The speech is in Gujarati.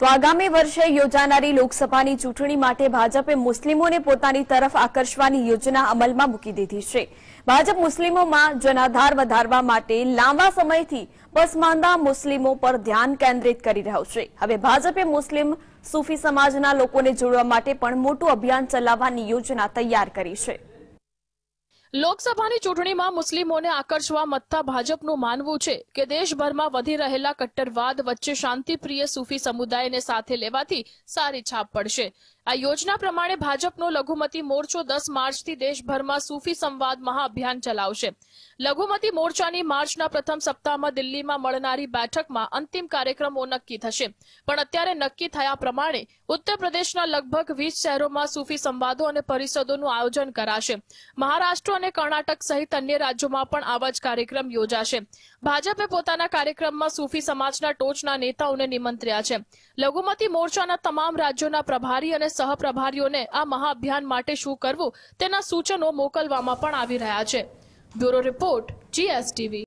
તો આગામી વર્ષે યોજાનારી લોકસભાની ચૂંટણી માટે ભાજપે મુસ્લિમોને પોતાની તરફ આકર્ષવાની યોજના અમલમાં મૂકી દીધી છે ભાજપ મુસ્લિમોમાં જનાધાર વધારવા માટે લાંબા સમયથી પસમાનદા મુસ્લિમો પર ધ્યાન કેન્દ્રિત કરી રહ્યો છે હવે ભાજપે મુસ્લિમ સૂફી સમાજના લોકોને જોડવા માટે પણ મોટું અભિયાન ચલાવવાની યોજના તૈયાર કરી છે લોકસભાની ચૂંટણીમાં મુસ્લિમોને આકર્ષવા મથતા ભાજપનું માનવું છે કે દેશભરમાં વધી રહેલા કટ્ટરવાદ વચ્ચે શાંતિપ્રિય સૂફી સમુદાયને સાથે લેવાથી સારી છાપ પડશે આ યોજના પ્રમાણે ભાજપનો લઘુમતી મોરચો દસ માર્ચથી દેશભરમાં સૂફી સંવાદ મહાઅભિયાન ચલાવશે લઘુમતી મોરચાની માર્ચના પ્રથમ સપ્તાહમાં દિલ્હીમાં મળનારી બેઠકમાં અંતિમ કાર્યક્રમો નક્કી થશે પણ અત્યારે નક્કી થયા પ્રમાણે ઉત્તર પ્રદેશના લગભગ વીસ શહેરોમાં સૂફી સંવાદો અને પરિષદોનું આયોજન કરાશે મહારાષ્ટ્ર અને કર્ણાટક સહિત અન્ય રાજ્યોમાં પણ આવા જ કાર્યક્રમ યોજાશે ભાજપે પોતાના કાર્યક્રમમાં સુફી સમાજના ટોચના નેતાઓને નિમંત્ર્યા છે લઘુમતી મોરચાના તમામ રાજ્યોના પ્રભારી અને સહપ્રભારીઓને આ મહાઅભિયાન માટે શું કરવું તેના સૂચનો મોકલવામાં પણ આવી રહ્યા છે બ્યુરો રિપોર્ટ જીએસટીવી